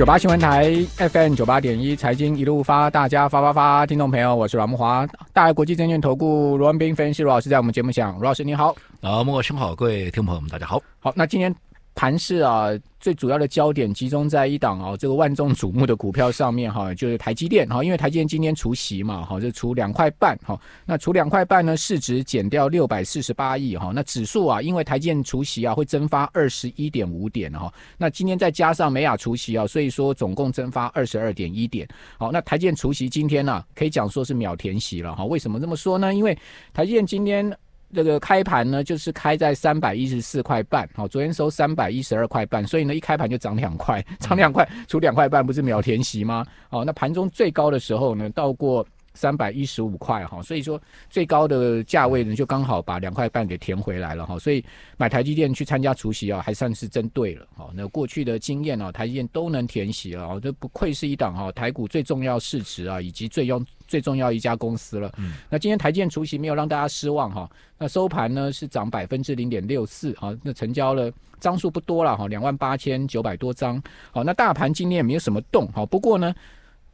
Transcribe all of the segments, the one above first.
九八新闻台 FM 九八点一，财经一路发，大家发发发，听众朋友，我是阮木华，大爱国际证券投顾罗文斌分析师老师在我们节目上，罗老师你好，啊，木生好，各位听众朋友们，大家好，好，那今天。盘市啊，最主要的焦点集中在一档啊，这个万众瞩目的股票上面哈，就是台积电哈。因为台积电今天除息嘛，哈，就除两块半哈。那除两块半呢，市值减掉六百四十八亿哈。那指数啊，因为台积电除息啊，会蒸发二十一点五点哈。那今天再加上美雅除息啊，所以说总共蒸发二十二点一点。好，那台积电除息今天呢，可以讲说是秒填息了哈。为什么这么说呢？因为台积电今天。这个开盘呢，就是开在三百一十四块半，好，昨天收三百一十二块半，所以呢，一开盘就涨两块，涨两块，出两块半，不是秒填息吗？哦，那盘中最高的时候呢，到过。三百一十五块哈，所以说最高的价位呢，就刚好把两块半给填回来了哈，所以买台积电去参加除夕啊，还算是真对了哈。那过去的经验啊，台积电都能填息啊，这不愧是一档哈，台股最重要市值啊，以及最用最重要一家公司了。那今天台积电除夕没有让大家失望哈，那收盘呢是涨百分之零点六四啊，那成交了张数不多了哈，两万八千九百多张。好，那大盘今天也没有什么动哈，不过呢。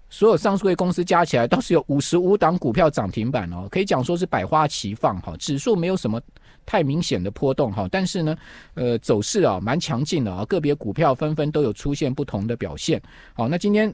所有上市公司加起来，倒是有五十五档股票涨停板哦，可以讲说是百花齐放哈。指数没有什么太明显的波动哈，但是呢，呃，走势啊蛮强劲的啊，个别股票纷纷都有出现不同的表现。好，那今天。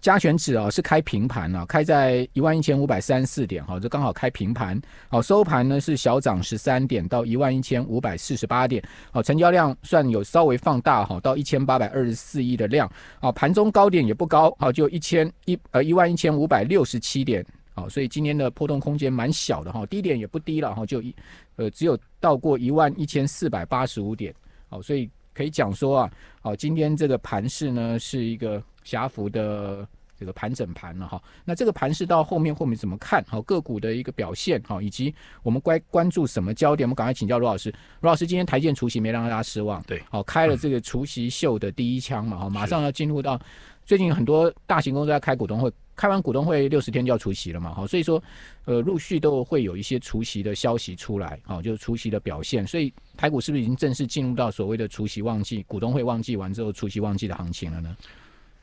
加权指啊是开平盘啊，开在一万一千五百三四点哈，这刚好开平盘。好，收盘呢是小涨十三点到一万一千五百四十八点。好，成交量算有稍微放大哈，到一千八百二十四亿的量。好，盘中高点也不高，好就一千一呃一万一千五百六十七点。好，所以今天的波动空间蛮小的哈，低点也不低了哈，就一呃只有到过一万一千四百八十五点。好，所以。可以讲说啊，好，今天这个盘市呢是一个狭幅的这个盘整盘了哈。那这个盘市到后面后面怎么看？好，个股的一个表现哈，以及我们关关注什么焦点？我们赶快请教卢老师。卢老师今天台建除夕没让大家失望，对，好，开了这个除夕秀的第一枪嘛哈，马上要进入到最近很多大型公司在开股东会。开完股东会六十天就要除息了嘛，好，所以说，呃，陆续都会有一些除息的消息出来，好，就是除息的表现，所以，台股是不是已经正式进入到所谓的除息旺季、股东会旺季完之后除息旺季的行情了呢？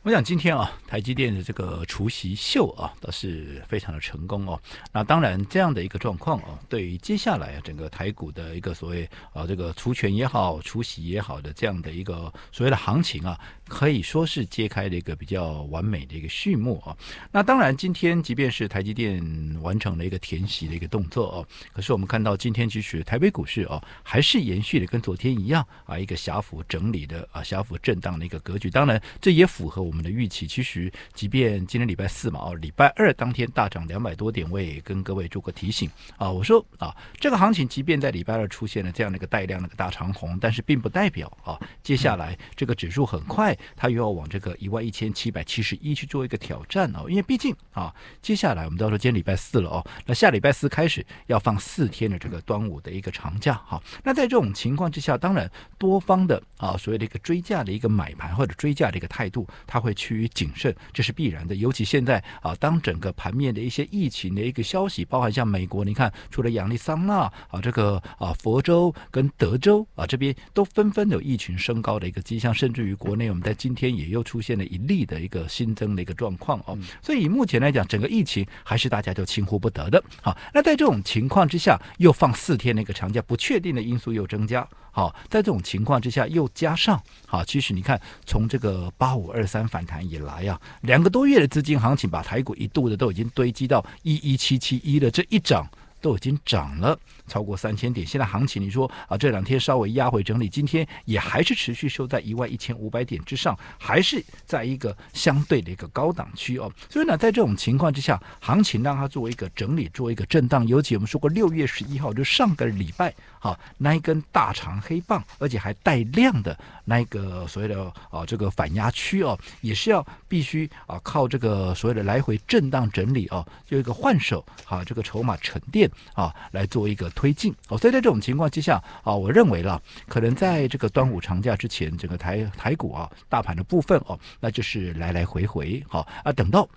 我想今天啊，台积电的这个除夕秀啊，倒是非常的成功哦。那当然，这样的一个状况啊，对于接下来啊整个台股的一个所谓啊这个除权也好、除夕也好的这样的一个所谓的行情啊，可以说是揭开了一个比较完美的一个序幕啊。那当然，今天即便是台积电完成了一个填息的一个动作哦，可是我们看到今天其实台北股市哦，还是延续了跟昨天一样啊一个狭幅整理的啊狭幅震荡的一个格局。当然，这也符合我们。我们的预期其实，即便今天礼拜四嘛，哦，礼拜二当天大涨两百多点位，跟各位做个提醒啊，我说啊，这个行情即便在礼拜二出现了这样的一个带量的个大长虹，但是并不代表啊，接下来这个指数很快它又要往这个一万一千七百七十一去做一个挑战哦，因为毕竟啊，接下来我们到时候今天礼拜四了哦，那下礼拜四开始要放四天的这个端午的一个长假哈，那在这种情况之下，当然多方的啊，所谓的一个追价的一个买盘或者追价的一个态度，它。他会趋于谨慎，这是必然的。尤其现在啊，当整个盘面的一些疫情的一个消息，包含像美国，你看，除了亚利桑那啊，这个啊，佛州跟德州啊，这边都纷纷有疫情升高的一个迹象，甚至于国内，我们在今天也又出现了一例的一个新增的一个状况哦。所以目前来讲，整个疫情还是大家都情呼不得的。好，那在这种情况之下，又放四天的一个长假，不确定的因素又增加。好，在这种情况之下，又加上好，其实你看，从这个八五二三反弹以来啊，两个多月的资金行情，把台股一度的都已经堆积到一一七七一了，这一涨。都已经涨了超过三千点，现在行情你说啊，这两天稍微压回整理，今天也还是持续收在一万一千五百点之上，还是在一个相对的一个高档区哦。所以呢，在这种情况之下，行情让它作为一个整理，做一个震荡，尤其我们说过，六月十一号就上个礼拜，好那一根大长黑棒，而且还带量的那个所谓的啊这个反压区哦，也是要必须啊靠这个所谓的来回震荡整理哦，就一个换手啊，这个筹码沉淀。啊，来做一个推进哦，所以在这种情况之下啊，我认为了可能在这个端午长假之前，整个台台股啊，大盘的部分哦，那就是来来回回好啊，等到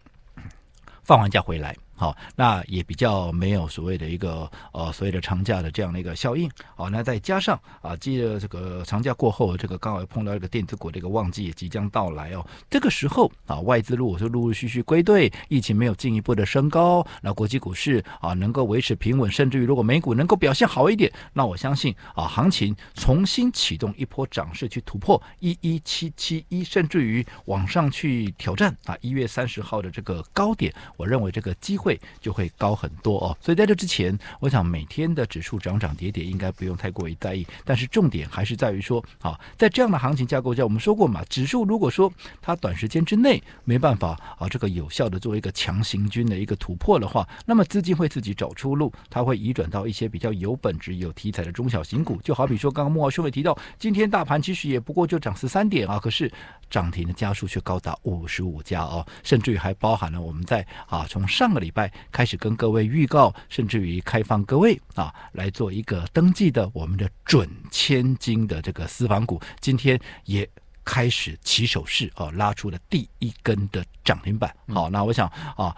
放完假回来。好，那也比较没有所谓的一个呃所谓的长假的这样的一个效应。好，那再加上啊，记得这个长假过后，这个刚好碰到一个电子股的一个旺季也即将到来哦。这个时候啊，外资路是陆陆续续归队，疫情没有进一步的升高，那国际股市啊能够维持平稳，甚至于如果美股能够表现好一点，那我相信啊，行情重新启动一波涨势去突破一一七七一，甚至于往上去挑战啊一月三十号的这个高点。我认为这个机会。就会高很多哦，所以在这之前，我想每天的指数涨涨跌跌，应该不用太过于在意。但是重点还是在于说，好，在这样的行情架构下，我们说过嘛，指数如果说它短时间之内没办法啊，这个有效的做一个强行军的一个突破的话，那么资金会自己找出路，它会移转到一些比较有本质、有题材的中小型股。就好比说，刚刚莫奥兄妹提到，今天大盘其实也不过就涨十三点啊，可是涨停的家数却高达五十五家哦，甚至于还包含了我们在啊，从上个礼拜。开始跟各位预告，甚至于开放各位啊，来做一个登记的。我们的准千金的这个私房股，今天也开始起手式啊，拉出了第一根的涨停板。好，那我想啊，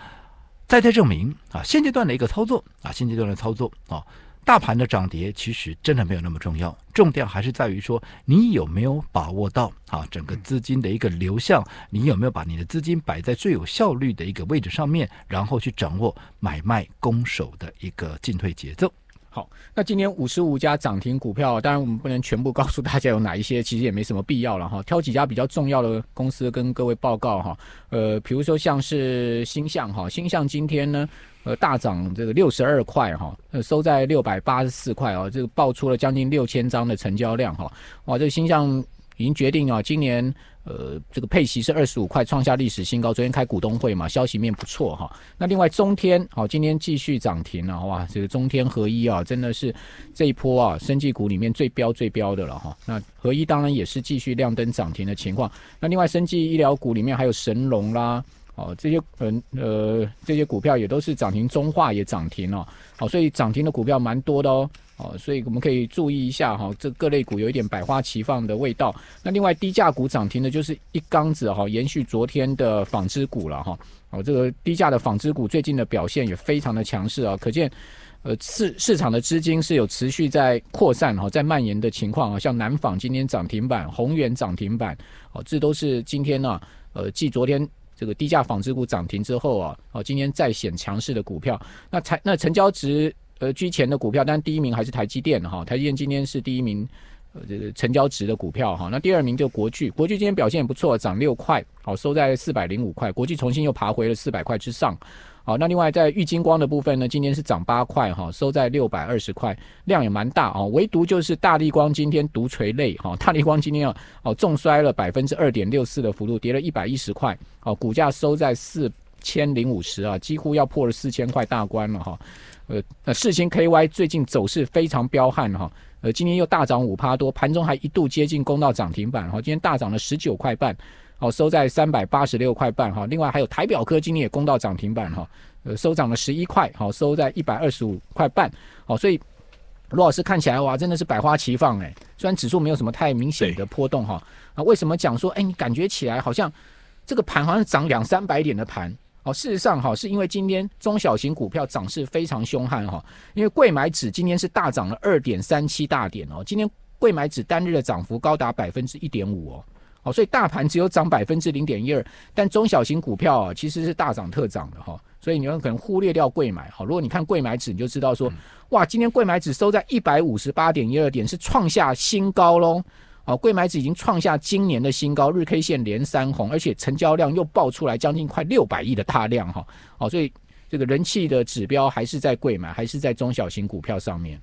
再再证明啊，现阶段的一个操作啊，现阶段的操作啊。大盘的涨跌其实真的没有那么重要，重点还是在于说你有没有把握到啊整个资金的一个流向，你有没有把你的资金摆在最有效率的一个位置上面，然后去掌握买卖攻守的一个进退节奏。好，那今年五十五家涨停股票，当然我们不能全部告诉大家有哪一些，其实也没什么必要了哈，挑几家比较重要的公司跟各位报告哈。呃，比如说像是星象哈，星象今天呢。呃，大涨这个六十二块哈，呃，收在六百八十四块啊，这个爆出了将近六千张的成交量哈，哇，这个星象已经决定啊，今年呃，这个佩奇是二十五块，创下历史新高。昨天开股东会嘛，消息面不错哈。那另外中天好，今天继续涨停了，哇，这个中天合一啊，真的是这一波啊，生技股里面最标最标的了哈。那合一当然也是继续亮灯涨停的情况。那另外生技医疗股里面还有神龙啦。哦，这些嗯呃，这些股票也都是涨停，中化也涨停了。好，所以涨停的股票蛮多的哦。哦，所以我们可以注意一下哈，这各类股有一点百花齐放的味道。那另外低价股涨停的就是一缸子哈，延续昨天的纺织股了哈。哦，这个低价的纺织股最近的表现也非常的强势啊，可见呃市市场的资金是有持续在扩散哈，在蔓延的情况啊。像南纺今天涨停板，宏源涨停板，哦，这都是今天呢呃继昨天。这个低价纺织股涨停之后啊，哦，今天再显强势的股票，那成那成交值呃居前的股票，当然第一名还是台积电哈，台积电今天是第一名呃成交值的股票哈，那第二名就国巨，国巨今天表现不错，涨六块，好收在四百零五块，国巨重新又爬回了四百块之上。好，那另外在玉金光的部分呢，今天是涨八块哈，收在六百二十块，量也蛮大啊。唯独就是大力光今天独垂泪哈，大力光今天啊，哦重摔了百分之二点六四的幅度，跌了一百一十块，哦股价收在四千零五十啊，几乎要破了四千块大关了哈。呃，世千 KY 最近走势非常彪悍哈，呃今天又大涨五趴多，盘中还一度接近攻到涨停板，然后今天大涨了十九块半。好收在三百八十六块半哈，另外还有台表科今天也攻到涨停板哈，呃收涨了十一块，好收在一百二十五块半，好所以罗老师看起来哇真的是百花齐放哎，虽然指数没有什么太明显的波动哈，啊为什么讲说哎你感觉起来好像这个盘好像涨两三百点的盘哦，事实上哈是因为今天中小型股票涨势非常凶悍哈，因为贵买指今天是大涨了二点三七大点哦，今天贵买指单日的涨幅高达百分之一点五哦。好，所以大盘只有涨百分之零点一二，但中小型股票啊，其实是大涨特涨的哈。所以你们可能忽略掉贵买，好，如果你看贵买指，你就知道说，哇，今天贵买指收在一百五十八点一二点，是创下新高喽。好，贵买指已经创下今年的新高，日 K 线连三红，而且成交量又爆出来将近快六百亿的大量哈。好，所以这个人气的指标还是在贵买，还是在中小型股票上面。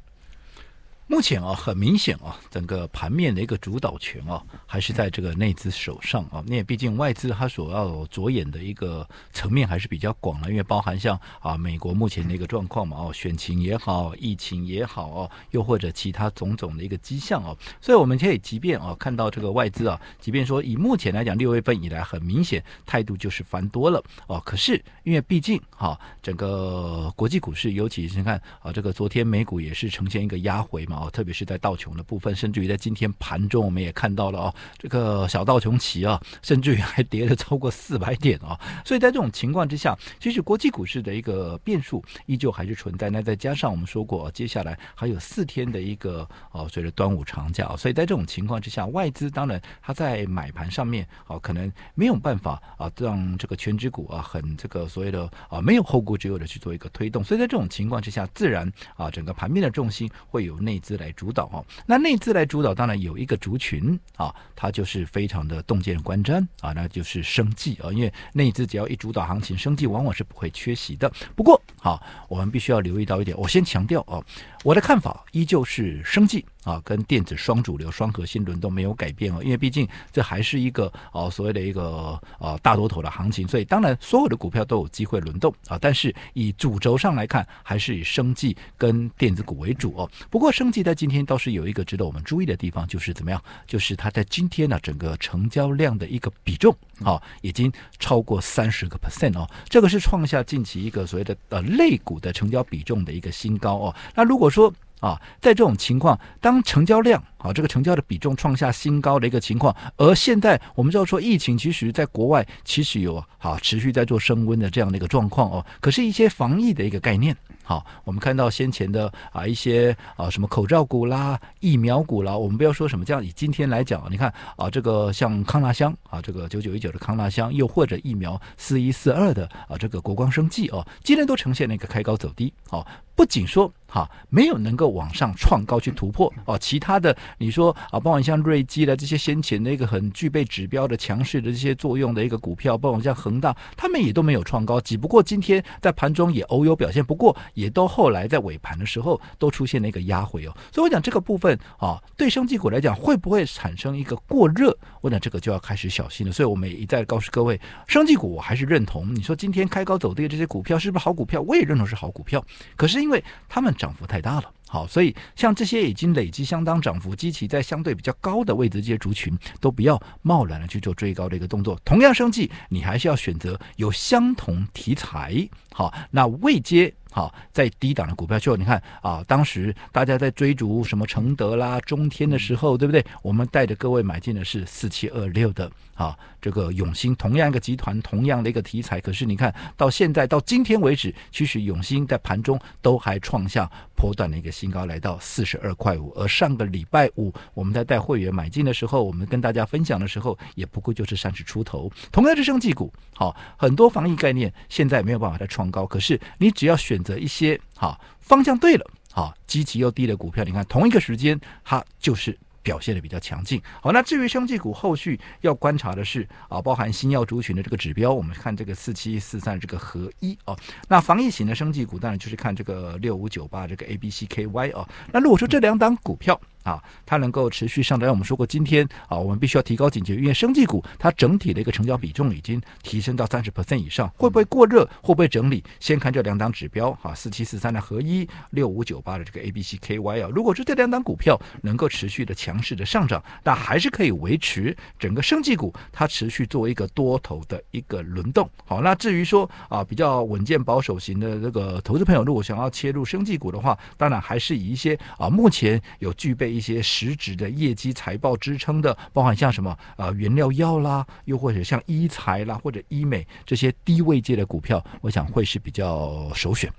目前啊，很明显啊，整个盘面的一个主导权啊，还是在这个内资手上啊。那也毕竟外资它所要着眼的一个层面还是比较广的，因为包含像啊美国目前的一个状况嘛，哦，选情也好，疫情也好，哦、又或者其他种种的一个迹象哦。所以我们可以即便啊看到这个外资啊，即便说以目前来讲，六月份以来很明显态度就是翻多了哦。可是因为毕竟哈，整个国际股市，尤其是看啊这个昨天美股也是呈现一个压回嘛。哦，特别是在道琼的部分，甚至于在今天盘中，我们也看到了哦，这个小道琼奇啊，甚至于还跌了超过四百点哦。所以在这种情况之下，其实国际股市的一个变数依旧还是存在。那再加上我们说过，接下来还有四天的一个哦，所谓的端午长假。所以在这种情况之下，外资当然它在买盘上面哦，可能没有办法啊，让这个全指股啊，很这个所谓的啊，没有后顾之忧的去做一个推动。所以在这种情况之下，自然啊，整个盘面的重心会有内。资来主导哦，那内资来主导，当然有一个族群啊，它就是非常的洞见观瞻啊，那就是生计啊，因为内资只要一主导行情，生计往往是不会缺席的。不过好，我们必须要留意到一点，我先强调哦。我的看法依旧是生计啊，跟电子双主流双核心轮动没有改变哦，因为毕竟这还是一个哦所谓的一个啊大多头的行情，所以当然所有的股票都有机会轮动啊，但是以主轴上来看，还是以生计跟电子股为主哦。不过生计在今天倒是有一个值得我们注意的地方，就是怎么样？就是它在今天呢整个成交量的一个比重啊已经超过三十个 percent 哦，这个是创下近期一个所谓的呃类股的成交比重的一个新高哦。那如果说啊，在这种情况，当成交量啊这个成交的比重创下新高的一个情况，而现在我们就要说，疫情其实在国外其实有啊持续在做升温的这样的一个状况哦。可是，一些防疫的一个概念。好，我们看到先前的啊一些啊什么口罩股啦、疫苗股啦，我们不要说什么这样。以今天来讲，你看啊，这个像康纳香啊，这个九九一九的康纳香，又或者疫苗四一四二的啊这个国光生技哦，今天都呈现了一个开高走低哦。不仅说哈没有能够往上创高去突破哦，其他的你说啊，包括像瑞基的这些先前的一个很具备指标的强势的这些作用的一个股票，包括像恒大，他们也都没有创高，只不过今天在盘中也偶有表现，不过。也都后来在尾盘的时候都出现了一个压回哦，所以我讲这个部分啊，对升绩股来讲会不会产生一个过热？我讲这个就要开始小心了。所以我们也一再告诉各位，升绩股我还是认同。你说今天开高走低这些股票是不是好股票？我也认同是好股票。可是因为他们涨幅太大了，好，所以像这些已经累积相当涨幅、积其在相对比较高的位置这些族群，都不要贸然的去做追高的一个动作。同样升计，你还是要选择有相同题材。好，那未接。好，在低档的股票之后，你看啊，当时大家在追逐什么承德啦、中天的时候，对不对？我们带着各位买进的是四七二六的啊，这个永兴，同样一个集团，同样的一个题材。可是你看到现在到今天为止，其实永兴在盘中都还创下波段的一个新高，来到四十二块五。而上个礼拜五，我们在带会员买进的时候，我们跟大家分享的时候，也不过就是三十出头。同样是生技股，好，很多防疫概念现在没有办法再创高。可是你只要选。选择一些哈方向对了，哈积极又低的股票，你看同一个时间它就是表现的比较强劲。好，那至于生技股后续要观察的是啊，包含新药族群的这个指标，我们看这个四七四三这个合一啊。那防疫型的生技股，当然就是看这个六五九八这个 A B C K Y 啊。那如果说这两档股票。啊，它能够持续上涨。我们说过，今天啊，我们必须要提高警觉。因为生技股它整体的一个成交比重已经提升到三十 percent 以上，会不会过热？会不会整理？先看这两档指标啊，四七四三的合一，六五九八的这个 ABCKY 啊。如果说这两档股票能够持续的强势的上涨，那还是可以维持整个生技股它持续作为一个多头的一个轮动。好，那至于说啊，比较稳健保守型的这个投资朋友，如果想要切入生技股的话，当然还是以一些啊，目前有具备。一些实质的业绩财报支撑的，包含像什么呃原料药啦，又或者像医材啦或者医美这些低位界的股票，我想会是比较首选。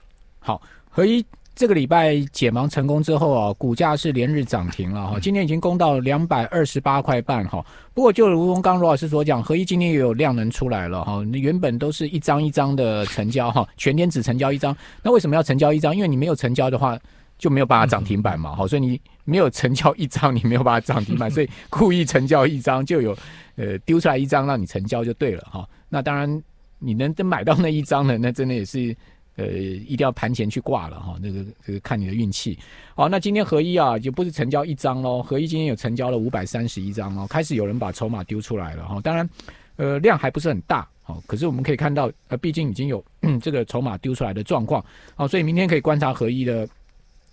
好，合一这个礼拜解盲成功之后啊，股价是连日涨停了哈，今天已经攻到两百二十八块半哈。不过就如刚刚罗老师所讲，合一今天也有量能出来了哈，原本都是一张一张的成交哈，全天只成交一张，那为什么要成交一张？因为你没有成交的话就没有办法涨停板嘛，好，所以你。没有成交一张，你没有把它涨停板，所以故意成交一张就有，呃，丢出来一张让你成交就对了哈。那当然，你能买到那一张的，那真的也是，呃，一定要盘前去挂了哈。那个看你的运气。好，那今天合一啊，就不是成交一张喽。合一今天有成交了五百三十一张哦，开始有人把筹码丢出来了哈。当然，呃，量还不是很大，好，可是我们可以看到，呃，毕竟已经有这个筹码丢出来的状况，好，所以明天可以观察合一的。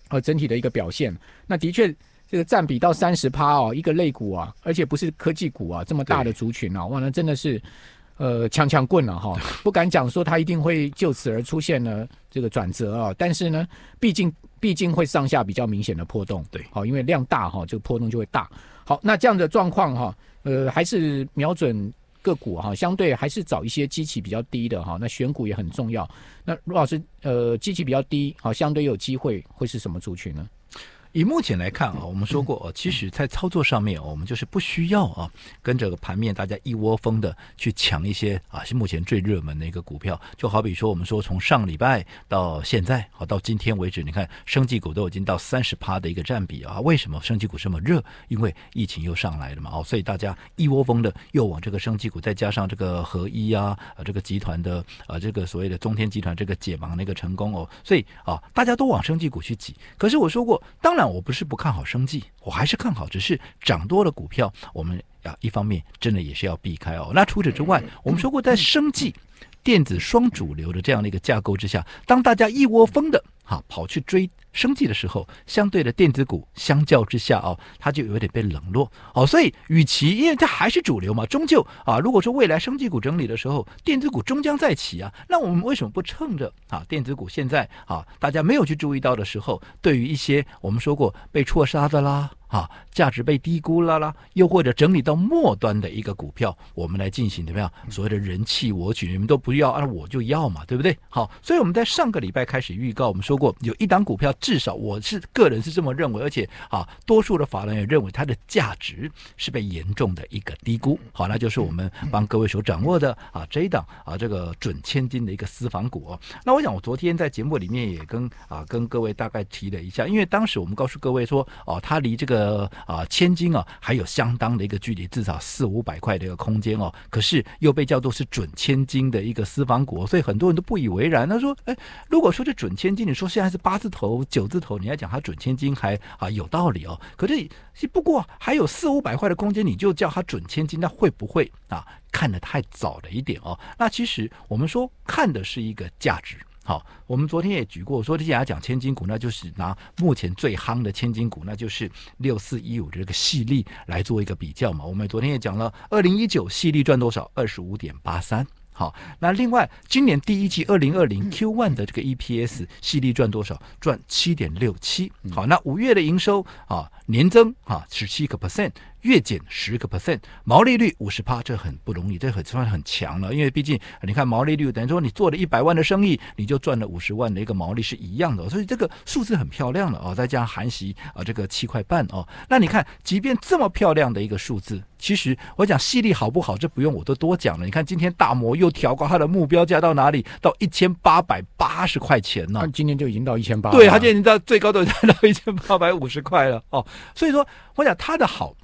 呃，整体的一个表现，那的确，这个占比到三十趴哦，一个类股啊，而且不是科技股啊，这么大的族群啊，哇，那真的是，呃，强强棍了哈，不敢讲说它一定会就此而出现了这个转折啊，但是呢，毕竟毕竟会上下比较明显的波动，对，好，因为量大哈，这个波动就会大。好，那这样的状况哈，呃，还是瞄准。个股哈，相对还是找一些机器比较低的哈，那选股也很重要。那陆老师，呃，机器比较低，好，相对有机会，会是什么族群呢？以目前来看啊，我们说过，其实在操作上面，我们就是不需要啊，跟这个盘面大家一窝蜂的去抢一些啊，是目前最热门的一个股票。就好比说，我们说从上礼拜到现在，好到今天为止，你看，生技股都已经到三十趴的一个占比啊。为什么生技股这么热？因为疫情又上来了嘛，哦，所以大家一窝蜂的又往这个生技股，再加上这个合一啊，啊，这个集团的啊，这个所谓的中天集团这个解盲的一个成功哦，所以啊，大家都往生技股去挤。可是我说过，当但我不是不看好生计，我还是看好，只是涨多了股票，我们啊一方面真的也是要避开哦。那除此之外，我们说过在生计、电子双主流的这样的一个架构之下，当大家一窝蜂的。啊，跑去追生计的时候，相对的电子股相较之下啊，它就有点被冷落哦。所以，与其因为它还是主流嘛，终究啊，如果说未来生计股整理的时候，电子股终将再起啊，那我们为什么不趁着啊，电子股现在啊，大家没有去注意到的时候，对于一些我们说过被错杀的啦，啊，价值被低估啦啦，又或者整理到末端的一个股票，我们来进行怎么样？所谓的人气我取，你们都不要，而我就要嘛，对不对？好，所以我们在上个礼拜开始预告，我们说。过有一档股票，至少我是个人是这么认为，而且啊，多数的法人也认为它的价值是被严重的一个低估。好，那就是我们帮各位所掌握的啊这一档啊这个准千金的一个私房股。哦。那我想我昨天在节目里面也跟啊跟各位大概提了一下，因为当时我们告诉各位说哦，它离这个啊千金啊还有相当的一个距离，至少四五百块的一个空间哦。可是又被叫做是准千金的一个私房股，所以很多人都不以为然。他说哎，如果说这准千金，你说现在是八字头、九字头，你要讲它准千金，还啊有道理哦。可是不过还有四五百块的空间，你就叫它准千金，那会不会啊看的太早了一点哦？那其实我们说看的是一个价值。好，我们昨天也举过说，你讲讲千金股，那就是拿目前最夯的千金股，那就是六四一五这个细粒来做一个比较嘛。我们昨天也讲了，二零一九细粒赚多少，二十五点八三。好，那另外今年第一季二零二零 Q one 的这个 EPS 息利赚多少？赚七点六七。好，那五月的营收啊，年增啊十七个 percent。月减十个 percent，毛利率五十趴，这很不容易，这很算很强了。因为毕竟你看毛利率，等于说你做了一百万的生意，你就赚了五十万的一个毛利是一样的，所以这个数字很漂亮了哦。再加上韩系啊，这个七块半哦，那你看，即便这么漂亮的一个数字，其实我讲细粒好不好，这不用我都多讲了。你看今天大摩又调高它的目标价到哪里？到一千八百八十块钱呢？今天就已经到一千八，对，它今天到最高的到一千八百五十块了哦。所以说，我想它的好。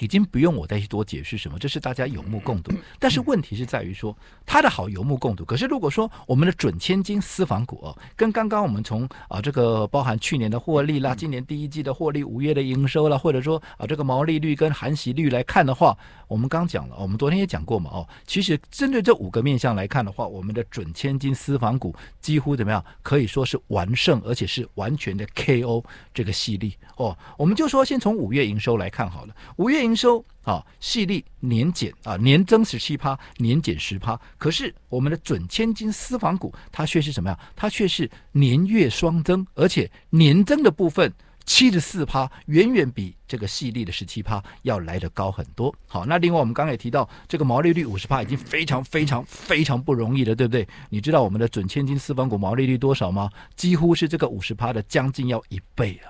已经不用我再去多解释什么，这是大家有目共睹。但是问题是在于说它的好有目共睹，可是如果说我们的准千金私房股，哦，跟刚刚我们从啊这个包含去年的获利啦，今年第一季的获利、五月的营收啦，或者说啊这个毛利率跟含息率来看的话，我们刚讲了，我们昨天也讲过嘛，哦，其实针对这五个面向来看的话，我们的准千金私房股几乎怎么样可以说是完胜，而且是完全的 K.O. 这个系列哦，我们就说先从五月营收来看好了，五月营。营收啊，细利年减啊，年增十七趴，年减十趴。可是我们的准千金私房股，它却是什么呀？它却是年月双增，而且年增的部分七十四趴，远远比这个细利的十七趴要来得高很多。好，那另外我们刚也提到，这个毛利率五十趴已经非常非常非常不容易了，对不对？你知道我们的准千金私房股毛利率多少吗？几乎是这个五十趴的将近要一倍啊！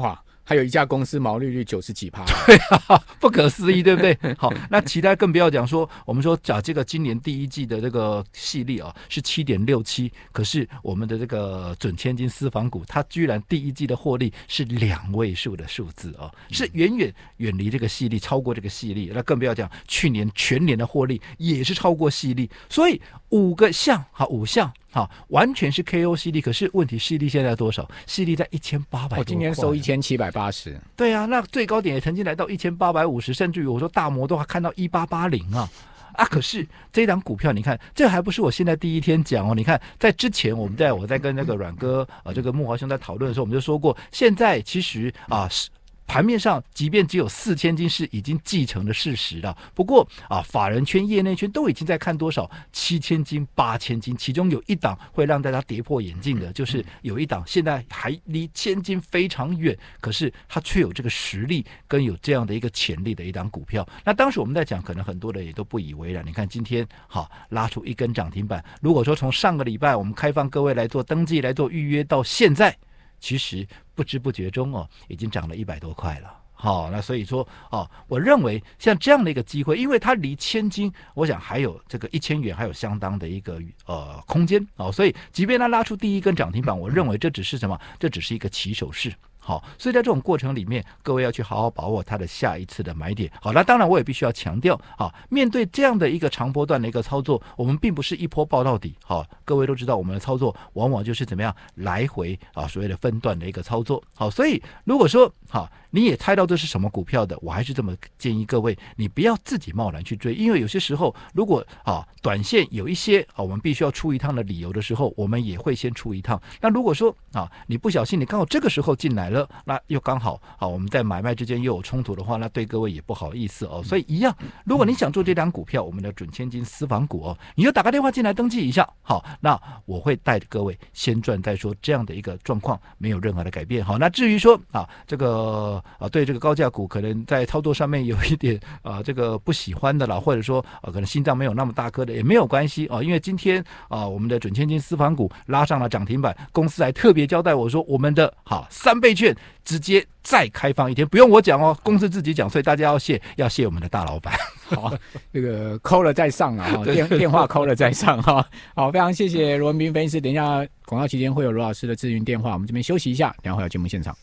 哇！还有一家公司毛利率九十几趴，对啊，不可思议，对不对？好，那其他更不要讲。说我们说讲这个今年第一季的这个系列啊，是七点六七，可是我们的这个准千金私房股，它居然第一季的获利是两位数的数字哦，是远远远离这个系列，超过这个系列，那更不要讲去年全年的获利也是超过系列，所以。五个项，好五项，好，完全是 KOCD，可是问题市率现在多少？市率在一千八百，我今年收一千七百八十，对啊，那最高点也曾经来到一千八百五十，甚至于我说大摩都还看到一八八零啊啊！可是这档股票，你看，这还不是我现在第一天讲哦，你看在之前我们在我在跟那个阮哥啊，这个木华兄在讨论的时候，我们就说过，现在其实啊是。盘面上，即便只有四千斤是已经继承的事实了。不过啊，法人圈、业内圈都已经在看多少七千斤、八千斤，其中有一档会让大家跌破眼镜的，就是有一档现在还离千斤非常远，可是它却有这个实力跟有这样的一个潜力的一档股票。那当时我们在讲，可能很多人也都不以为然。你看今天好拉出一根涨停板，如果说从上个礼拜我们开放各位来做登记、来做预约到现在。其实不知不觉中哦，已经涨了一百多块了。好，那所以说哦，我认为像这样的一个机会，因为它离千金，我想还有这个一千元，还有相当的一个呃空间哦。所以，即便它拉出第一根涨停板，我认为这只是什么？这只是一个起手式。好，所以在这种过程里面，各位要去好好把握它的下一次的买点。好，那当然我也必须要强调，好，面对这样的一个长波段的一个操作，我们并不是一波报到底。好，各位都知道，我们的操作往往就是怎么样来回啊，所谓的分段的一个操作。好，所以如果说好，你也猜到这是什么股票的，我还是这么建议各位，你不要自己贸然去追，因为有些时候如果啊短线有一些啊，我们必须要出一趟的理由的时候，我们也会先出一趟。那如果说啊，你不小心你刚好这个时候进来了。那又刚好好，我们在买卖之间又有冲突的话，那对各位也不好意思哦。所以一样，如果你想做这张股票，我们的准千金私房股哦，你就打个电话进来登记一下。好，那我会带着各位先赚再说。这样的一个状况没有任何的改变。好，那至于说啊，这个啊，对这个高价股可能在操作上面有一点啊，这个不喜欢的啦，或者说啊，可能心脏没有那么大颗的也没有关系啊，因为今天啊，我们的准千金私房股拉上了涨停板，公司还特别交代我说，我们的好三倍券。直接再开放一天，不用我讲哦，公司自己讲，所以大家要谢，要谢我们的大老板，好，这个扣了再上啊，电电话扣了再上哈，好，非常谢谢罗文斌分析师，等一下广告期间会有罗老师的咨询电话，我们这边休息一下，然后回到节目现场。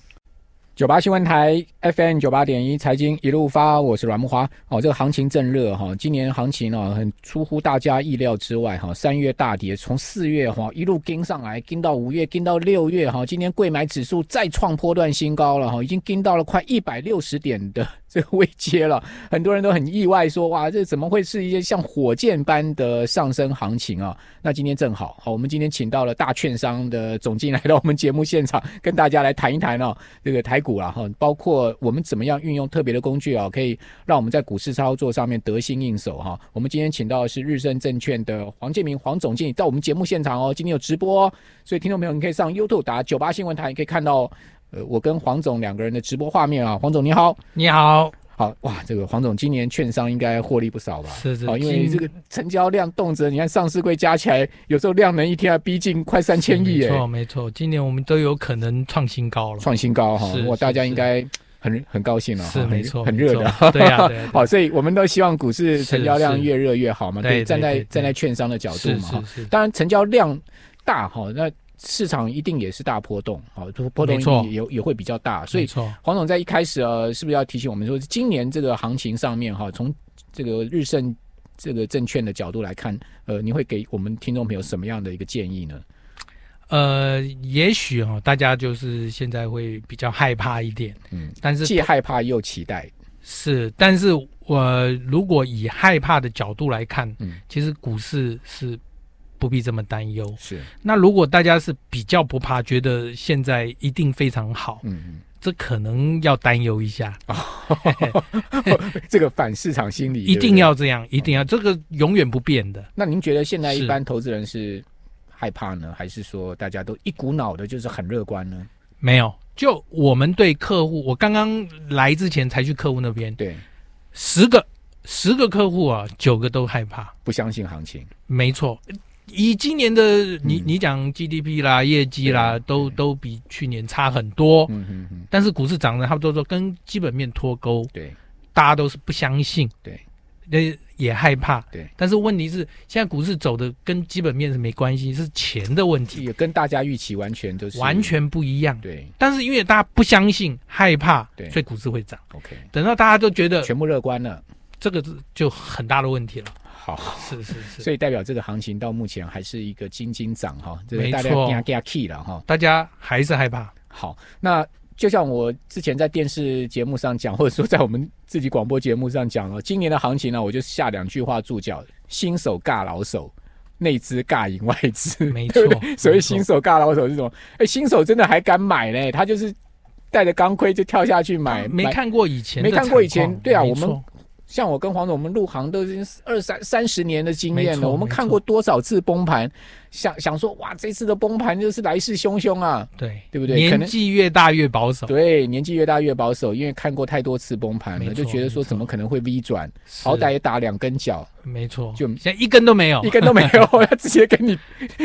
九八新闻台 FM 九八点一，财经一路发，我是阮木花。哦，这个行情正热哈，今年行情哦，很出乎大家意料之外哈。三月大跌，从四月哈一路跟上来，跟到五月，跟到六月哈。今天贵买指数再创波段新高了哈，已经跟到了快一百六十点的。未接了，很多人都很意外，说哇，这怎么会是一些像火箭般的上升行情啊？那今天正好，好，我们今天请到了大券商的总经来到我们节目现场，跟大家来谈一谈哦，这个台股啦哈，包括我们怎么样运用特别的工具啊，可以让我们在股市操作上面得心应手哈。我们今天请到的是日盛证券的黄建明黄总经理到我们节目现场哦，今天有直播，所以听众朋友你可以上 YouTube 打九八新闻台你可以看到。呃，我跟黄总两个人的直播画面啊，黄总你好，你好，好哇，这个黄总今年券商应该获利不少吧？是是，好，因为这个成交量动辄，你看上市会加起来，有时候量能一天要逼近快三千亿，哎，没错没错，今年我们都有可能创新高了，创新高哈，我大家应该很很高兴了，是没错，很热的，对呀，好，所以我们都希望股市成交量越热越好嘛，对，站在站在券商的角度嘛哈，当然成交量大哈，那。市场一定也是大波动，啊，波动也也会比较大，所以黄总在一开始呃，是不是要提醒我们说，今年这个行情上面哈，从这个日盛这个证券的角度来看，呃，你会给我们听众朋友什么样的一个建议呢？呃，也许哈，大家就是现在会比较害怕一点，嗯，但是既害怕又期待，是，但是我如果以害怕的角度来看，嗯，其实股市是。不必这么担忧。是那如果大家是比较不怕，觉得现在一定非常好，嗯嗯，这可能要担忧一下。这个反市场心理一定要这样，一定要这个永远不变的。那您觉得现在一般投资人是害怕呢，还是说大家都一股脑的就是很乐观呢？没有，就我们对客户，我刚刚来之前才去客户那边，对，十个十个客户啊，九个都害怕，不相信行情，没错。以今年的你，你讲 GDP 啦、业绩啦，都都比去年差很多。嗯嗯嗯。但是股市涨的差不多说跟基本面脱钩。对。大家都是不相信。对。那也害怕。对。但是问题是，现在股市走的跟基本面是没关系，是钱的问题。也跟大家预期完全都是。完全不一样。对。但是因为大家不相信、害怕，对，所以股市会涨。OK。等到大家都觉得全部乐观了，这个就很大的问题了。好，是是是，所以代表这个行情到目前还是一个金金涨哈，这个大家更加更 key 了哈，大家还是害怕。好，那就像我之前在电视节目上讲，或者说在我们自己广播节目上讲了，今年的行情呢，我就下两句话注脚：新手尬老手，内资尬赢外资。没错，所以新手尬老手什么？哎，新手真的还敢买呢？他就是带着钢盔就跳下去买，没看过以前，没看过以前，对啊，我们。像我跟黄总，我们入行都已经二三三十年的经验了，我们看过多少次崩盘，想想说哇，这次的崩盘就是来势汹汹啊，对对不对？年纪越大越保守，对，年纪越大越保守，因为看过太多次崩盘了，就觉得说怎么可能会 V 转，好歹也打两根脚，没错，就现在一根都没有，一根都没有，要直接跟你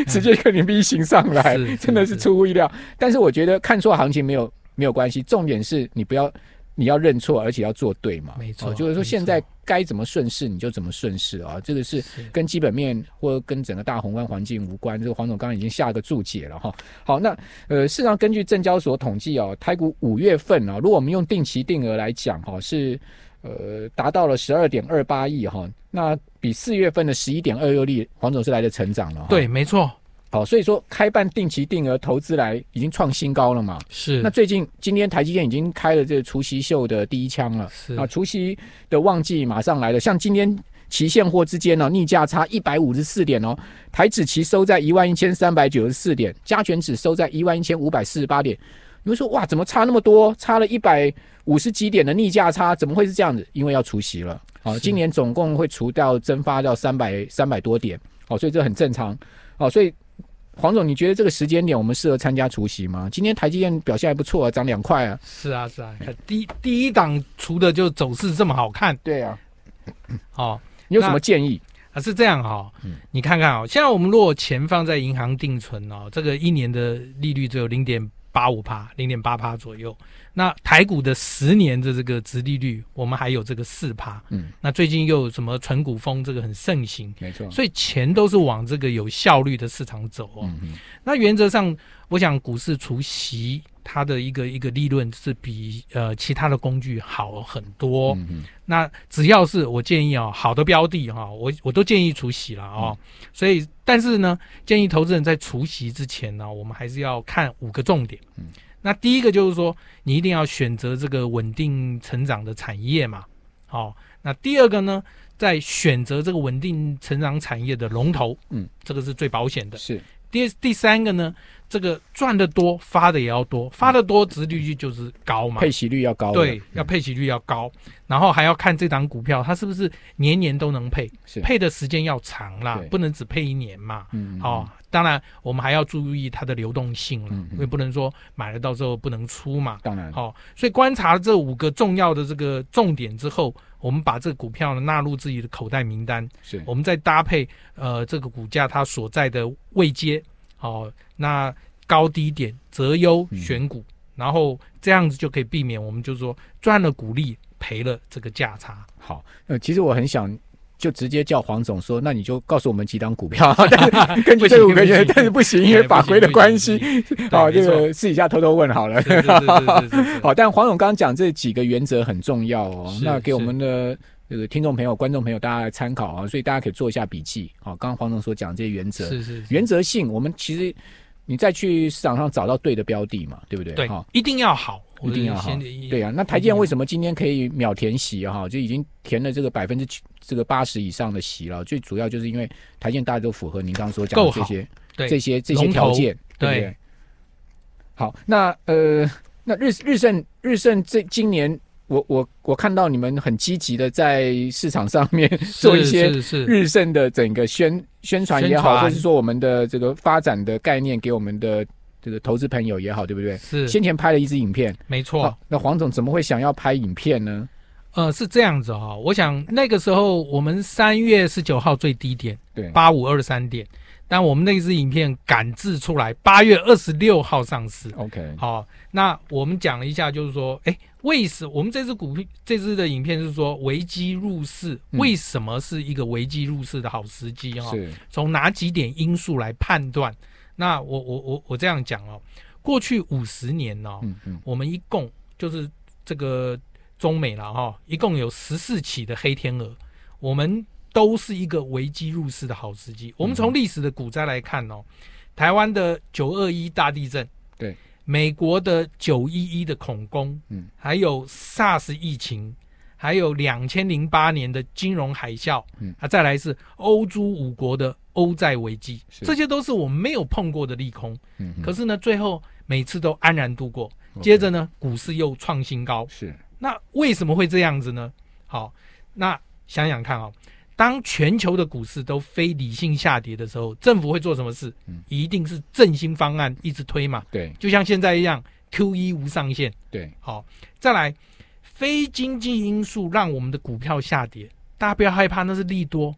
直接跟你 V 型上来，真的是出乎意料。但是我觉得看错行情没有没有关系，重点是你不要。你要认错，而且要做对嘛？没错，就是说现在该怎么顺势你就怎么顺势啊，这个是跟基本面或跟整个大宏观环境无关。这个黄总刚刚已经下个注解了哈。好，那呃，事实上根据证交所统计哦，台股五月份啊，如果我们用定期定额来讲哈，是呃达到了十二点二八亿哈，那比四月份的十一点二六亿，黄总是来的成长了。对，没错。好，所以说开办定期定额投资来已经创新高了嘛？是。那最近今天台积电已经开了这除夕秀的第一枪了。是啊，除夕的旺季马上来了。像今天期现货之间呢，逆价差一百五十四点哦，台指期收在一万一千三百九十四点，加权指收在一万一千五百四十八点。你们说哇，怎么差那么多？差了一百五十几点的逆价差，怎么会是这样子？因为要除夕了。好，今年总共会除掉蒸发掉三百三百多点。好，所以这很正常。好，所以。黄总，你觉得这个时间点我们适合参加除夕吗？今天台积电表现还不错啊，涨两块啊。是啊是啊，第第一档除的就走势这么好看。对啊，哦，你有什么建议？啊，是这样哈，你看看哦，现在我们如果钱放在银行定存哦，这个一年的利率只有零点。八五趴，零点八趴左右。那台股的十年的这个殖利率，我们还有这个四趴。嗯，那最近又有什么纯股风这个很盛行？没错，所以钱都是往这个有效率的市场走哦。那原则上，我想股市除息。它的一个一个利润是比呃其他的工具好很多。嗯嗯。那只要是我建议啊，好的标的哈，我我都建议除息了啊。嗯。所以，但是呢，建议投资人在除息之前呢，我们还是要看五个重点。嗯。那第一个就是说，你一定要选择这个稳定成长的产业嘛。好。那第二个呢，在选择这个稳定成长产业的龙头，嗯，这个是最保险的。是。第第三个呢？这个赚的多，发的也要多，发的多，值利率就是高嘛。配息率要高。对，要配息率要高，然后还要看这档股票，它是不是年年都能配，配的时间要长啦，不能只配一年嘛。嗯。好，当然我们还要注意它的流动性了，因为不能说买了到时候不能出嘛。当然。好，所以观察这五个重要的这个重点之后，我们把这股票呢纳入自己的口袋名单。是。我们再搭配呃，这个股价它所在的位阶。好，那高低点择优选股，然后这样子就可以避免，我们就说赚了股利，赔了这个价差。好，呃，其实我很想就直接叫黄总说，那你就告诉我们几档股票，但是根据这五个月，但是不行，因为法规的关系，好，这个私底下偷偷问好了。好，但黄总刚刚讲这几个原则很重要哦，那给我们的。个听众朋友、观众朋友，大家来参考啊！所以大家可以做一下笔记。好，刚刚黄总所讲这些原则，是是原则性。我们其实你再去市场上找到对的标的嘛，对不对？对，一定要好，一定要好。对啊，那台积电为什么今天可以秒填息哈？就已经填了这个百分之这个八十以上的息了。最主要就是因为台积电大家都符合您刚刚所讲这些这些这些条件，对。好，那呃，那日日盛日盛这今年。我我我看到你们很积极的在市场上面 做一些日盛的整个宣宣传也好，或是说我们的这个发展的概念给我们的这个投资朋友也好，对不对？是先前拍了一支影片，没错。那黄总怎么会想要拍影片呢？呃，是这样子哈，我想那个时候我们三月十九号最低点，对八五二三点，但我们那支影片赶制出来，八月二十六号上市。OK，好。那我们讲一下，就是说，哎，为什么我们这支股票这支的影片是说危机入市？为什么是一个危机入市的好时机？哦，从哪几点因素来判断？那我我我我这样讲哦，过去五十年哦，我们一共就是这个中美了哈，一共有十四起的黑天鹅，我们都是一个危机入市的好时机。我们从历史的股灾来看哦，台湾的九二一大地震，对。美国的九一一的恐攻，嗯，还有 SARS 疫情，还有两千零八年的金融海啸，嗯，啊，再来是欧洲五国的欧债危机，这些都是我没有碰过的利空，嗯，可是呢，最后每次都安然度过，接着呢，股市又创新高，是，那为什么会这样子呢？好，那想想看啊。当全球的股市都非理性下跌的时候，政府会做什么事？一定是振兴方案一直推嘛？对，就像现在一样，Q 一无上限。对，好，再来，非经济因素让我们的股票下跌，大家不要害怕，那是利多。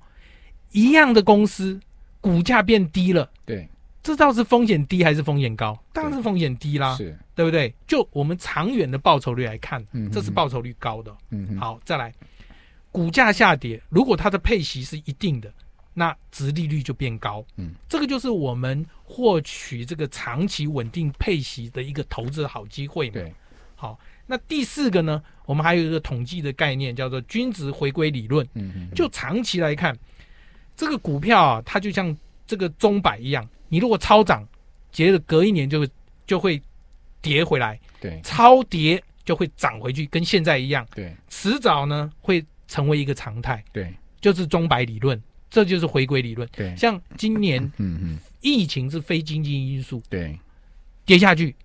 一样的公司股价变低了，对，这倒是风险低还是风险高？当然是风险低啦，是对不对？就我们长远的报酬率来看，这是报酬率高的。嗯，好，再来。股价下跌，如果它的配息是一定的，那值利率就变高。嗯，这个就是我们获取这个长期稳定配息的一个投资好机会嘛。对，好。那第四个呢，我们还有一个统计的概念，叫做均值回归理论。嗯嗯，就长期来看，这个股票啊，它就像这个钟摆一样，你如果超涨，接着隔一年就会就会跌回来。对，超跌就会涨回去，跟现在一样。对，迟早呢会。成为一个常态，对，就是中白理论，这就是回归理论。对，像今年，嗯嗯，疫情是非经济因素，对，跌下去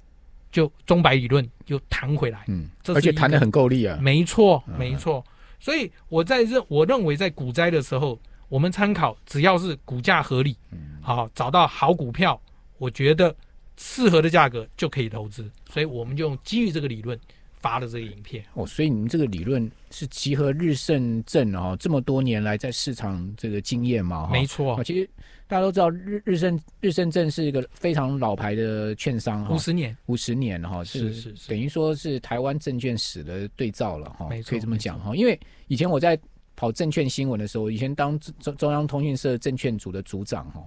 就中白理论又弹回来，嗯，而且弹的很够力啊，没错，没错。所以我在认我认为在股灾的时候，我们参考只要是股价合理，嗯，好，找到好股票，我觉得适合的价格就可以投资，所以我们就基于这个理论。发的这个影片哦，所以你们这个理论是集合日盛证哦，这么多年来在市场这个经验嘛，没错。其实大家都知道，日日盛日盛证是一个非常老牌的券商，五十年五十年哈，是是等于说是台湾证券史的对照了哈，可以这么讲哈。因为以前我在跑证券新闻的时候，以前当中中央通讯社证券组的组长哈，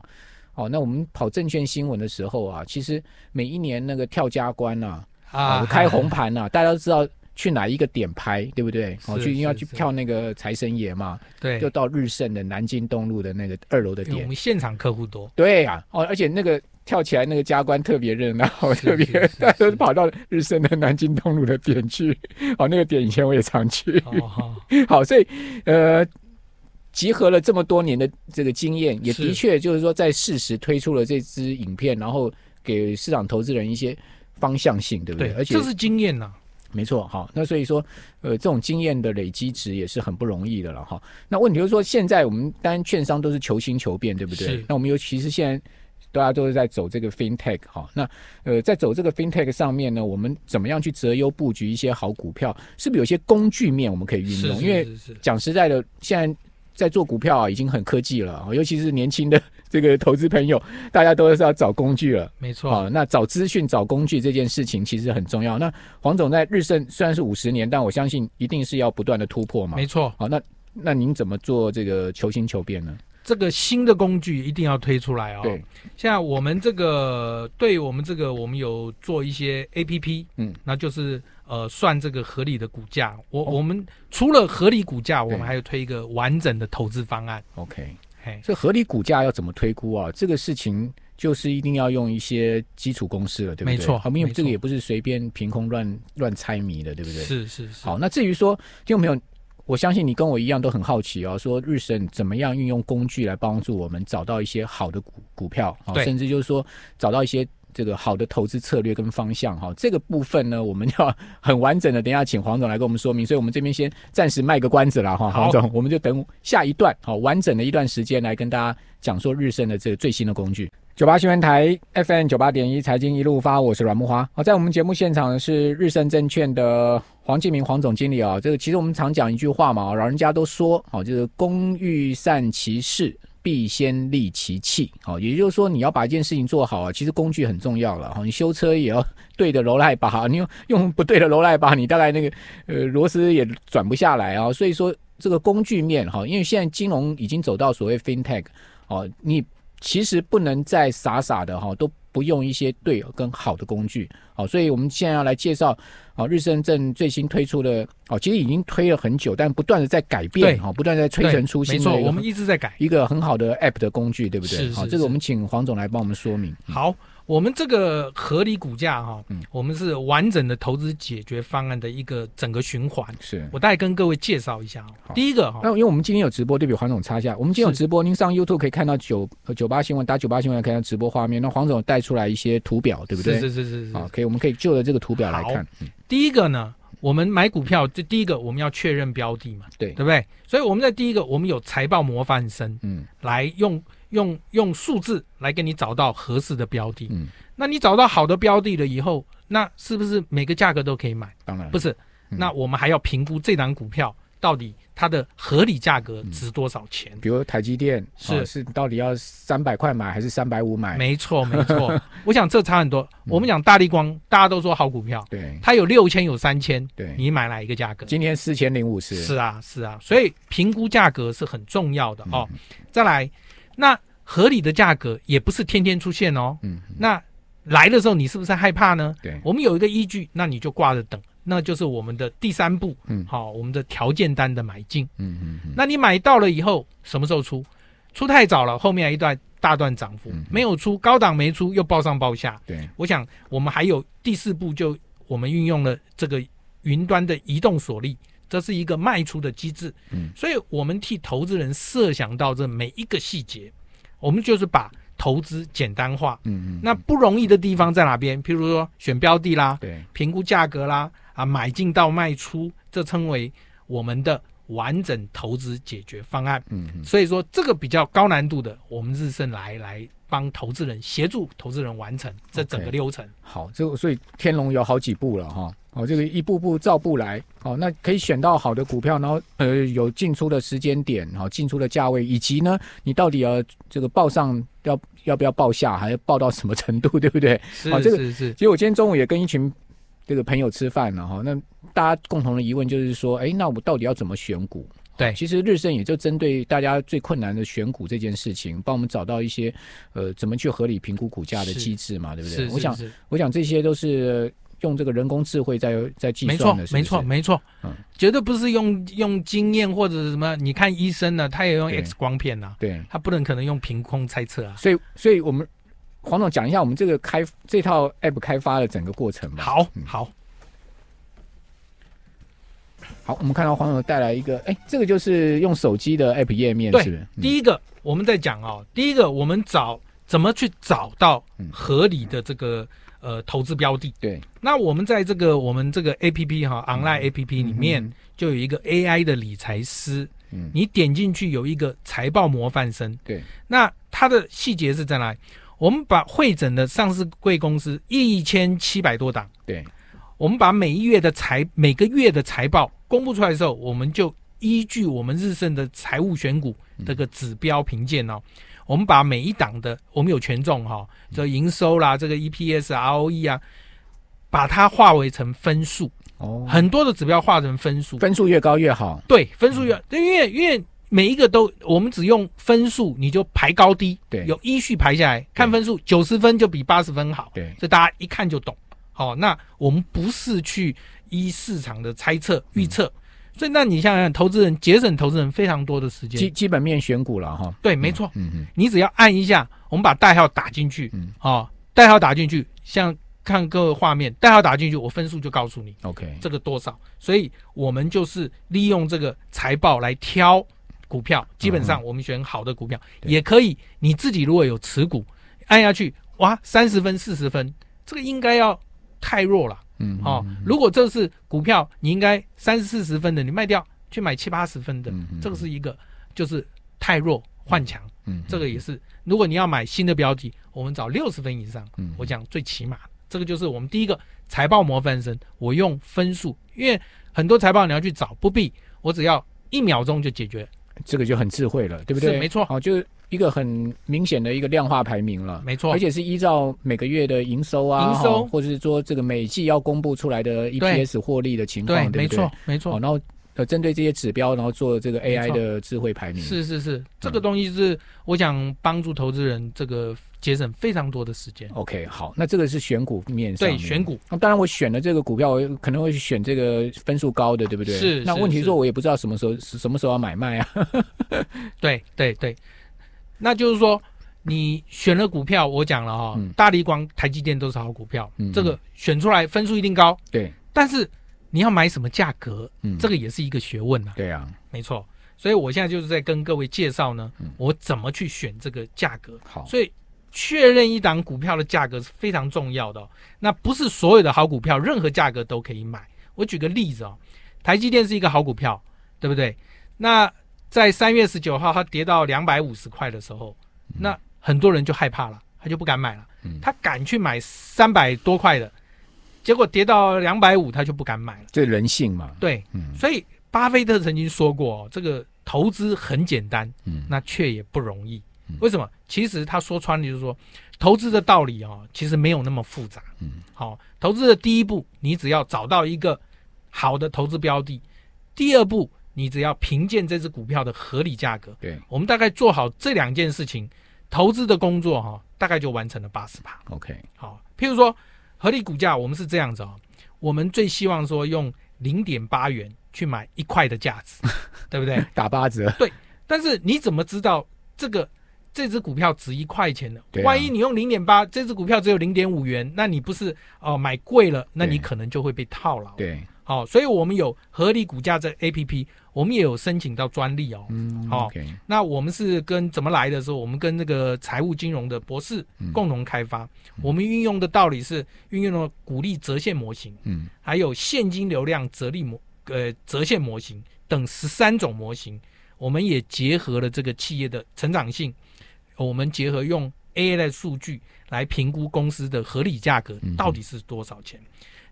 哦，那我们跑证券新闻的时候啊，其实每一年那个跳加官啊。啊，开红盘啊，大家都知道去哪一个点拍，对不对？哦，就一定要去跳那个财神爷嘛。对，就到日盛的南京东路的那个二楼的点。我们现场客户多。对呀，哦，而且那个跳起来那个加官特别热闹，特别 大家都跑到日盛的南京东路的点去。哦，那个点以前我也常去。哦、好，所以呃，集合了这么多年的这个经验，也的确就是说，在适时推出了这支影片，然后给市场投资人一些。方向性对不对？对，这是经验呐，没错哈。那所以说，呃，这种经验的累积值也是很不容易的了哈。那问题就是说，现在我们然券商都是求新求变，对不对？那我们尤其是现在，大家都是在走这个 fintech 哈。那呃，在走这个 fintech 上面呢，我们怎么样去择优布局一些好股票？是不是有些工具面我们可以运用？因为讲实在的，现在。在做股票啊，已经很科技了，尤其是年轻的 这个投资朋友，大家都是要找工具了，没错啊。那找资讯、找工具这件事情其实很重要。那黄总在日盛虽然是五十年，但我相信一定是要不断的突破嘛，没错。好，那那您怎么做这个求新求变呢？这个新的工具一定要推出来哦。对，像我们这个，对我们这个，我们有做一些 APP，嗯，那就是。呃，算这个合理的股价，我我们除了合理股价，我们还有推一个完整的投资方案。OK，嘿，这合理股价要怎么推估啊？这个事情就是一定要用一些基础公式了，对不对？好，因为这个也不是随便凭空乱乱猜谜的，对不对？是是是。好，那至于说听众朋友，我相信你跟我一样都很好奇哦，说日神怎么样运用工具来帮助我们找到一些好的股股票，甚至就是说找到一些。这个好的投资策略跟方向哈，这个部分呢，我们要很完整的。等一下请黄总来跟我们说明，所以我们这边先暂时卖个关子了哈，黄总，我们就等下一段好完整的一段时间来跟大家讲说日盛的这个最新的工具。九八新闻台 FM 九八点一财经一路发，我是阮木华。好，在我们节目现场是日盛证券的黄建明黄总经理啊，这个其实我们常讲一句话嘛，老人家都说哦，就是工欲善其事。必先利其器，好，也就是说你要把一件事情做好啊，其实工具很重要了哈。你修车也要对的柔赖把，你用用不对的柔赖把，你大概那个呃螺丝也转不下来啊。所以说这个工具面哈，因为现在金融已经走到所谓 fintech 哦，你其实不能再傻傻的哈都。不用一些对跟好的工具，好，所以我们现在要来介绍，啊，日升正最新推出的，哦，其实已经推了很久，但不断的在改变，哈，不断在推陈出新的，没错，我们一直在改一个很好的 app 的工具，对不对？是，好，这个我们请黄总来帮我们说明。好。我们这个合理股价哈，嗯，我们是完整的投资解决方案的一个整个循环。是，我大概跟各位介绍一下哦。第一个，那因为我们今天有直播，对比黄总插一下。我们今天有直播，您上 YouTube 可以看到九九八新闻，打九八新闻可以看到直播画面。那黄总带出来一些图表，对不对？是是是是是。好，可以，我们可以就着这个图表来看。第一个呢，我们买股票，这第一个我们要确认标的嘛，对对不对？所以我们在第一个，我们有财报模范生，嗯，来用。用用数字来给你找到合适的标的。嗯，那你找到好的标的了以后，那是不是每个价格都可以买？当然不是。那我们还要评估这档股票到底它的合理价格值多少钱？比如台积电是是，到底要三百块买还是三百五买？没错没错，我想这差很多。我们讲大力光，大家都说好股票，对，它有六千有三千，对，你买哪一个价格？今天四千零五十。是啊是啊，所以评估价格是很重要的哦。再来。那合理的价格也不是天天出现哦。嗯。那来的时候你是不是害怕呢？对。我们有一个依据，那你就挂着等，那就是我们的第三步。嗯。好，我们的条件单的买进。嗯嗯那你买到了以后，什么时候出？出太早了，后面一段大段涨幅没有出，高档没出，又报上报下。对。我想我们还有第四步，就我们运用了这个云端的移动锁力。这是一个卖出的机制，嗯，所以我们替投资人设想到这每一个细节，我们就是把投资简单化，嗯嗯，那不容易的地方在哪边？譬如说选标的啦，对，评估价格啦，啊，买进到卖出，这称为我们的。完整投资解决方案，嗯，所以说这个比较高难度的，我们日盛来来帮投资人协助投资人完成这整个流程。好，这所以天龙有好几步了哈，哦，这个一步步照步来，哦，那可以选到好的股票，然后呃有进出的时间点，好，进出的价位，以及呢你到底要这个报上要要不要报下，还要报到什么程度，对不对？是啊，这个是。实我今天中午也跟一群。这个朋友吃饭了哈，那大家共同的疑问就是说，哎，那我到底要怎么选股？对，其实日盛也就针对大家最困难的选股这件事情，帮我们找到一些呃，怎么去合理评估股价的机制嘛，对不对？我想，我想这些都是用这个人工智慧在在计算的，没错，没错，没错，绝对不是用用经验或者什么。你看医生呢，他也用 X 光片呐，对他不能可能用凭空猜测啊。所以，所以我们。黄总，讲一下我们这个开这套 App 开发的整个过程吧。好好好，我们看到黄总带来一个，哎，这个就是用手机的 App 页面，对，第一个我们在讲哦，第一个我们找怎么去找到合理的这个呃投资标的，对，那我们在这个我们这个 App 哈 Online App 里面就有一个 AI 的理财师，嗯，你点进去有一个财报模范生，对，那它的细节是在哪里？我们把会诊的上市贵公司一千七百多档，对，我们把每月的财每个月的财报公布出来的时候，我们就依据我们日盛的财务选股这个指标评鉴哦，我们把每一档的我们有权重哈，这营收啦，这个 EPS、ROE 啊，把它化为成分数哦，很多的指标化成分数，分数越高越好，对，分数越越越每一个都，我们只用分数，你就排高低，对，有依序排下来，看分数，九十分就比八十分好，对，这大家一看就懂。好，那我们不是去依市场的猜测预测，所以那你想想，投资人节省投资人非常多的时间，基基本面选股了哈，对，没错，嗯嗯，你只要按一下，我们把代号打进去，嗯，好，代号打进去，像看各个画面，代号打进去，我分数就告诉你，OK，这个多少，所以我们就是利用这个财报来挑。股票基本上，我们选好的股票也可以。你自己如果有持股，按下去哇，三十分、四十分，这个应该要太弱了。嗯，哦，如果这是股票，你应该三四十分的，你卖掉去买七八十分的，这个是一个就是太弱换强。嗯，这个也是。如果你要买新的标的，我们找六十分以上。嗯，我讲最起码，这个就是我们第一个财报模范生。我用分数，因为很多财报你要去找，不必，我只要一秒钟就解决。这个就很智慧了，对不对？没错，好，就一个很明显的一个量化排名了，没错，而且是依照每个月的营收啊，营收，或者是说这个每季要公布出来的 EPS 获利的情况，对，没错，没错，然后。呃，针对这些指标，然后做这个 AI 的智慧排名。是是是，这个东西是我想帮助投资人这个节省非常多的时间。OK，好，那这个是选股面上。对，选股。那当然，我选的这个股票，我可能会选这个分数高的，对不对？是。那问题是我也不知道什么时候什么时候要买卖啊。对对对。那就是说，你选了股票，我讲了哈，大力光、台积电都是好股票，这个选出来分数一定高。对。但是。你要买什么价格？嗯，这个也是一个学问啊。对啊，没错。所以我现在就是在跟各位介绍呢，我怎么去选这个价格。好，所以确认一档股票的价格是非常重要的。那不是所有的好股票，任何价格都可以买。我举个例子哦，台积电是一个好股票，对不对？那在三月十九号，它跌到两百五十块的时候，那很多人就害怕了，他就不敢买了。嗯，他敢去买三百多块的。结果跌到两百五，他就不敢买了。这人性嘛。对，所以巴菲特曾经说过，这个投资很简单，嗯，那却也不容易。为什么？其实他说穿了就是说，投资的道理啊，其实没有那么复杂。嗯，好，投资的第一步，你只要找到一个好的投资标的；第二步，你只要凭借这只股票的合理价格。对，我们大概做好这两件事情，投资的工作哈，大概就完成了八十八。OK，好，譬如说。合理股价，我们是这样子哦，我们最希望说用零点八元去买一块的价值，对不对？打八折。对，但是你怎么知道这个这只股票值一块钱呢？万一你用零点八，这只股票只有零点五元，那你不是哦买贵了，那你可能就会被套牢。对，好，所以我们有合理股价这 A P P。我们也有申请到专利哦。嗯。好，那我们是跟怎么来的时候，我们跟那个财务金融的博士共同开发。我们运用的道理是运用了股利折现模型，嗯，还有现金流量折利模呃折现模型等十三种模型。我们也结合了这个企业的成长性，我们结合用 AI 的数据来评估公司的合理价格到底是多少钱。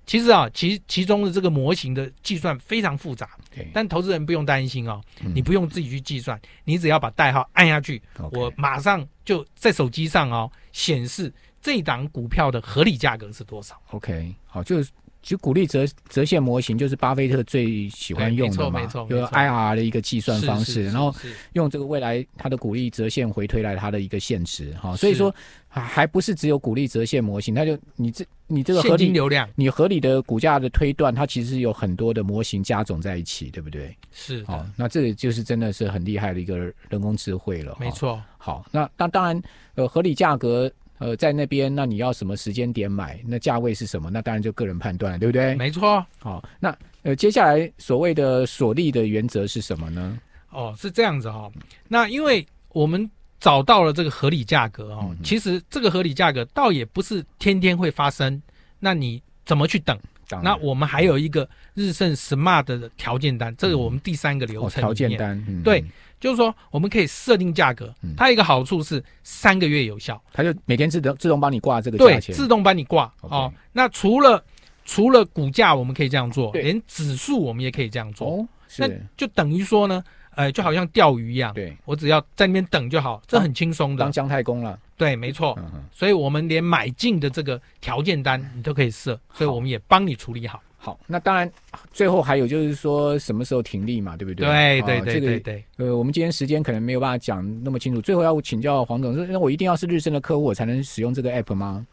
其实啊，其其中的这个模型的计算非常复杂，但投资人不用担心哦，你不用自己去计算，你只要把代号按下去，我马上就在手机上哦显示这档股票的合理价格是多少。OK，好，就是。就鼓励折折现模型，就是巴菲特最喜欢用的嘛，就 I R 的一个计算方式，然后用这个未来它的鼓励折现回推来它的一个现值哈，所以说还不是只有鼓励折现模型，那就你这你这个合理流量，你合理的股价的推断，它其实有很多的模型加总在一起，对不对？是，好，那这个就是真的是很厉害的一个人工智慧了，没错。好，那当当然，呃，合理价格。呃，在那边，那你要什么时间点买？那价位是什么？那当然就个人判断了，对不对？没错。好，那呃，接下来所谓的所立的原则是什么呢？哦，是这样子哈。那因为我们找到了这个合理价格哦，其实这个合理价格倒也不是天天会发生。那你怎么去等？那我们还有一个日盛 smart 的条件单，这个我们第三个流程条件单，对。就是说，我们可以设定价格，它一个好处是三个月有效，它就每天自动自动帮你挂这个价钱，自动帮你挂。哦，那除了除了股价，我们可以这样做，连指数我们也可以这样做。哦，那就等于说呢，呃，就好像钓鱼一样，对我只要在那边等就好，这很轻松的。当姜太公了，对，没错。所以，我们连买进的这个条件单你都可以设，所以我们也帮你处理好。好，那当然，最后还有就是说什么时候停利嘛，对不对？对对对对对。呃，我们今天时间可能没有办法讲那么清楚。最后要请教黄总，那我一定要是日升的客户我才能使用这个 app 吗？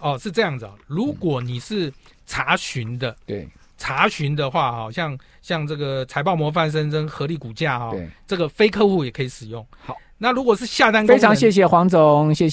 哦，是这样子哦。如果你是查询的，对查询的话，哈，像像这个财报模范生升合力股价哈，这个非客户也可以使用。好，那如果是下单，非常谢谢黄总，谢谢。